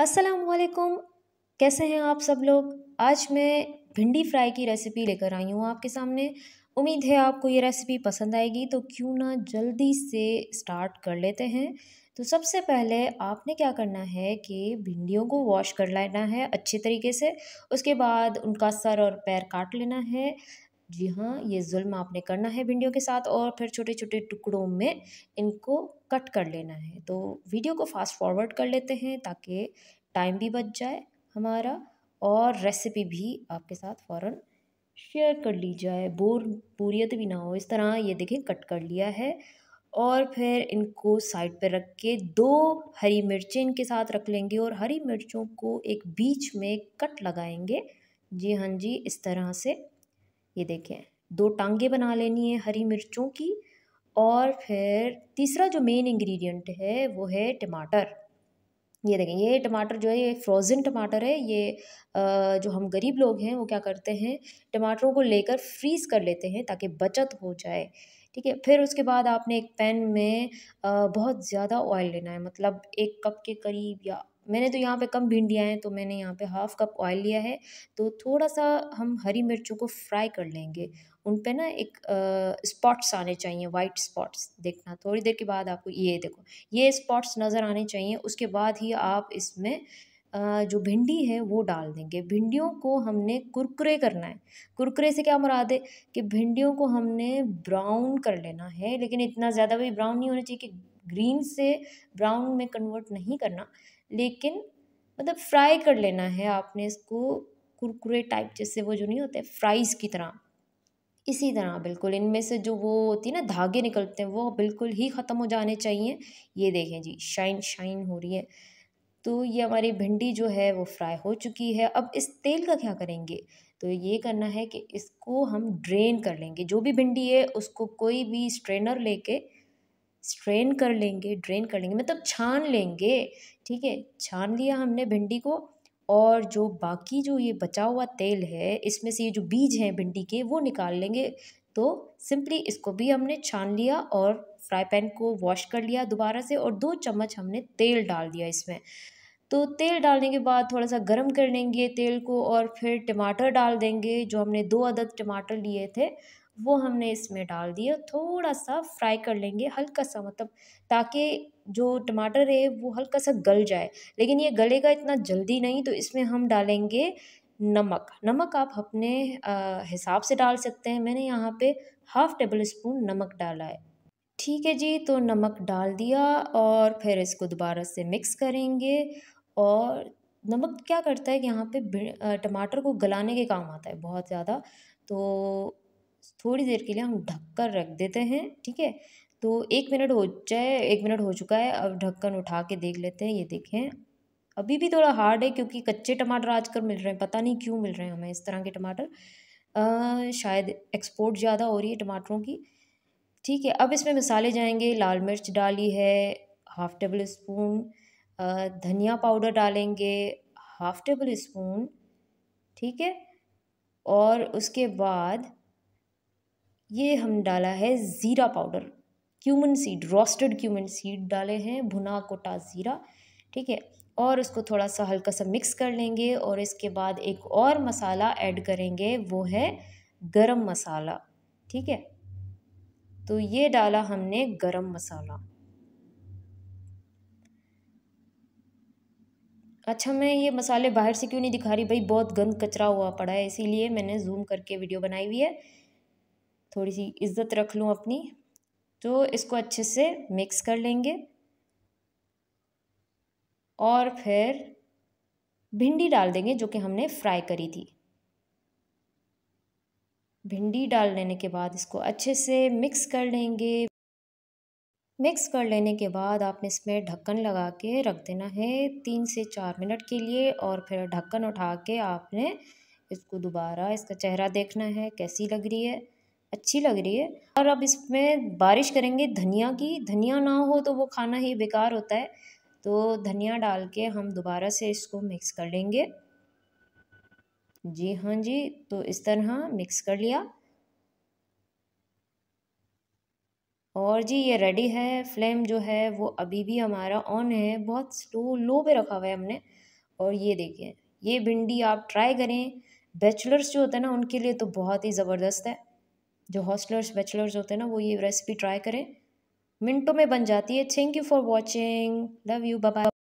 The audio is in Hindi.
असलकुम कैसे हैं आप सब लोग आज मैं भिंडी फ्राई की रेसिपी लेकर आई हूँ आपके सामने उम्मीद है आपको ये रेसिपी पसंद आएगी तो क्यों ना जल्दी से स्टार्ट कर लेते हैं तो सबसे पहले आपने क्या करना है कि भिंडियों को वॉश कर लेना है अच्छे तरीके से उसके बाद उनका सर और पैर काट लेना है जी हाँ ये जुल्म आपने करना है भिंडियों के साथ और फिर छोटे छोटे टुकड़ों में इनको कट कर लेना है तो वीडियो को फास्ट फॉरवर्ड कर लेते हैं ताकि टाइम भी बच जाए हमारा और रेसिपी भी आपके साथ फ़ौरन शेयर कर ली जाए बोर बोरियत भी ना हो इस तरह ये देखें कट कर लिया है और फिर इनको साइड पर रख के दो हरी मिर्चें इनके साथ रख लेंगे और हरी मिर्चों को एक बीच में कट लगाएंगे जी हाँ जी इस तरह से ये देखें दो टांगे बना लेनी है हरी मिर्चों की और फिर तीसरा जो मेन इंग्रेडिएंट है वो है टमाटर ये देखें ये टमाटर जो है ये फ्रोज़न टमाटर है ये जो हम गरीब लोग हैं वो क्या करते हैं टमाटरों को लेकर फ्रीज़ कर लेते हैं ताकि बचत हो जाए ठीक है फिर उसके बाद आपने एक पैन में बहुत ज़्यादा ऑयल लेना है मतलब एक कप के करीब या मैंने तो यहाँ पे कम भिंडियाँ हैं तो मैंने यहाँ पे हाफ़ कप ऑयल लिया है तो थोड़ा सा हम हरी मिर्चों को फ्राई कर लेंगे उन पे ना एक स्पॉट्स आने चाहिए वाइट स्पॉट्स देखना थोड़ी देर के बाद आपको ये देखो ये स्पॉट्स नज़र आने चाहिए उसके बाद ही आप इसमें जो भिंडी है वो डाल देंगे भिंडियों को हमने कुरकुरे करना है कुरकुरे से क्या मुराद है कि भिंडियों को हमने ब्राउन कर लेना है लेकिन इतना ज़्यादा भी ब्राउन नहीं होना चाहिए कि ग्रीन से ब्राउन में कन्वर्ट नहीं करना लेकिन मतलब फ्राई कर लेना है आपने इसको कुरकुरे टाइप जैसे वो जो नहीं होते फ्राइज़ की तरह इसी तरह बिल्कुल इनमें से जो वो होती है ना धागे निकलते हैं वो बिल्कुल ही ख़त्म हो जाने चाहिए ये देखें जी शाइन शाइन हो रही है तो ये हमारी भिंडी जो है वो फ्राई हो चुकी है अब इस तेल का क्या करेंगे तो ये करना है कि इसको हम ड्रेन कर लेंगे जो भी भिंडी है उसको कोई भी स्ट्रेनर लेके स्ट्रेन कर लेंगे ड्रेन कर लेंगे मतलब छान लेंगे ठीक है छान लिया हमने भिंडी को और जो बाकी जो ये बचा हुआ तेल है इसमें से ये जो बीज हैं भिंडी के वो निकाल लेंगे तो सिंपली इसको भी हमने छान लिया और फ्राई पैन को वॉश कर लिया दोबारा से और दो चम्मच हमने तेल डाल दिया इसमें तो तेल डालने के बाद थोड़ा सा गर्म कर लेंगे तेल को और फिर टमाटर डाल देंगे जो हमने दो अदद टमाटर लिए थे वो हमने इसमें डाल दिया थोड़ा सा फ्राई कर लेंगे हल्का सा मतलब ताकि जो टमाटर है वो हल्का सा गल जाए लेकिन ये गलेगा इतना जल्दी नहीं तो इसमें हम डालेंगे नमक नमक आप अपने हिसाब से डाल सकते हैं मैंने यहाँ पे हाफ़ टेबल स्पून नमक डाला है ठीक है जी तो नमक डाल दिया और फिर इसको दोबारा से मिक्स करेंगे और नमक क्या करता है कि यहाँ पे टमाटर को गलाने के काम आता है बहुत ज़्यादा तो थोड़ी देर के लिए हम ढक कर रख देते हैं ठीक है तो एक मिनट हो जाए एक मिनट हो चुका है अब ढक्कन उठा के देख लेते हैं ये देखें अभी भी थोड़ा हार्ड है क्योंकि कच्चे टमाटर आजकल मिल रहे हैं पता नहीं क्यों मिल रहे हैं हमें इस तरह के टमाटर शायद एक्सपोर्ट ज़्यादा हो रही है टमाटरों की ठीक है अब इसमें मसाले जाएंगे लाल मिर्च डाली है हाफ़ टेबल स्पून धनिया पाउडर डालेंगे हाफ़ टेबल स्पून ठीक है और उसके बाद ये हम डाला है ज़ीरा powder cumin seed roasted cumin seed डाले हैं भुना कोटा ज़ीरा ठीक है और उसको थोड़ा सा हल्का सा मिक्स कर लेंगे और इसके बाद एक और मसाला ऐड करेंगे वो है गरम मसाला ठीक है तो ये डाला हमने गरम मसाला अच्छा मैं ये मसाले बाहर से क्यों नहीं दिखा रही भाई बहुत गंद कचरा हुआ पड़ा है इसीलिए मैंने जूम करके वीडियो बनाई हुई है थोड़ी सी इज्जत रख लूँ अपनी तो इसको अच्छे से मिक्स कर लेंगे और फिर भिंडी डाल देंगे जो कि हमने फ्राई करी थी भिंडी डाल लेने के बाद इसको अच्छे से मिक्स कर लेंगे मिक्स कर लेने के बाद आपने इसमें ढक्कन लगा के रख देना है तीन से चार मिनट के लिए और फिर ढक्कन उठा के आपने इसको दोबारा इसका चेहरा देखना है कैसी लग रही है अच्छी लग रही है और अब इसमें बारिश करेंगे धनिया की धनिया ना हो तो वो खाना ही बेकार होता है तो धनिया डाल के हम दोबारा से इसको मिक्स कर लेंगे जी हाँ जी तो इस तरह मिक्स कर लिया और जी ये रेडी है फ्लेम जो है वो अभी भी हमारा ऑन है बहुत स्लो लो पे रखा हुआ है हमने और ये देखिए ये भिंडी आप ट्राई करें बैचलर्स जो होते हैं ना उनके लिए तो बहुत ही ज़बरदस्त है जो हॉस्टलर्स बैचलर्स होते हैं ना वो ये रेसिपी ट्राई करें मिनटों में बन जाती है thank you for watching love you bye